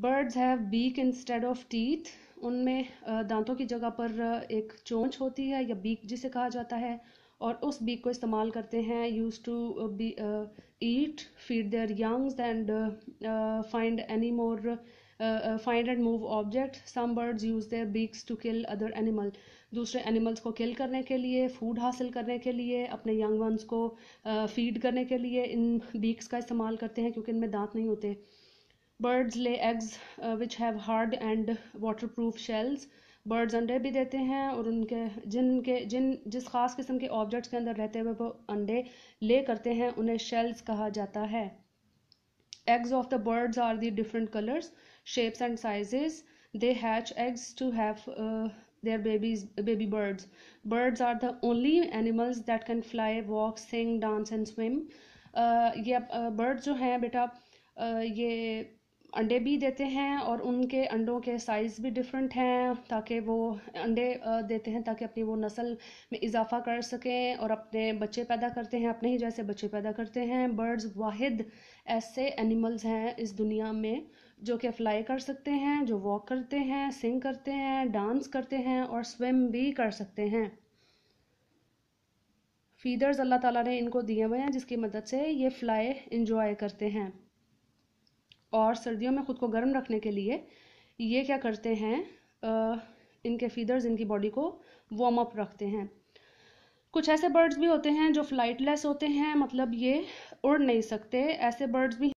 birds have beak instead of teeth उनमें दांतों की जगह पर एक चोंच होती है या बीक जिसे कहा जाता है और उस बीक को इस्तेमाल करते हैं use to be eat feed their youngs and find any more find and move object some birds use their beaks to kill other animal दूसरे एनिमल्स को किल करने के लिए फूड हासिल करने के लिए अपने यंग वंस को फीड uh, करने के लिए इन बीक्स का इस्तेमाल करते हैं क्योंकि इनमें दांत नहीं होते birds lay eggs which have hard and waterproof shells birds अंडे भी देते हैं और उनके जिनके जिन जिस खास किस्म के ऑब्जेक्ट्स के अंदर रहते हुए वो अंडे ले करते हैं उन्हें शेल्स कहा जाता है eggs of the birds are the different colours shapes and size they hatch eggs to have their babies baby birds birds are the only animals that can fly walk sing dance and swim ये birds uh, जो हैं बेटा uh, ये अंडे भी देते हैं और उनके अंडों के साइज़ भी डिफरेंट हैं ताकि वो अंडे देते हैं ताकि अपनी वो नस्ल में इजाफा कर सकें और अपने बच्चे पैदा करते हैं अपने ही जैसे बच्चे पैदा करते हैं बर्ड्स वाहिद ऐसे एनिमल्स हैं इस दुनिया में जो कि फ्लाई कर सकते हैं जो वॉक करते हैं सिंग करते हैं डांस करते हैं और स्विम भी कर सकते हैं फीडर्स अल्लाह ताला ने इनको दिए हुए हैं जिसकी मदद से ये फ्लाई इंजॉय करते हैं और सर्दियों में ख़ुद को गर्म रखने के लिए ये क्या करते हैं आ, इनके फीदर्स इनकी बॉडी को वार्म अप रखते हैं कुछ ऐसे बर्ड्स भी होते हैं जो फ्लाइटलेस होते हैं मतलब ये उड़ नहीं सकते ऐसे बर्ड्स भी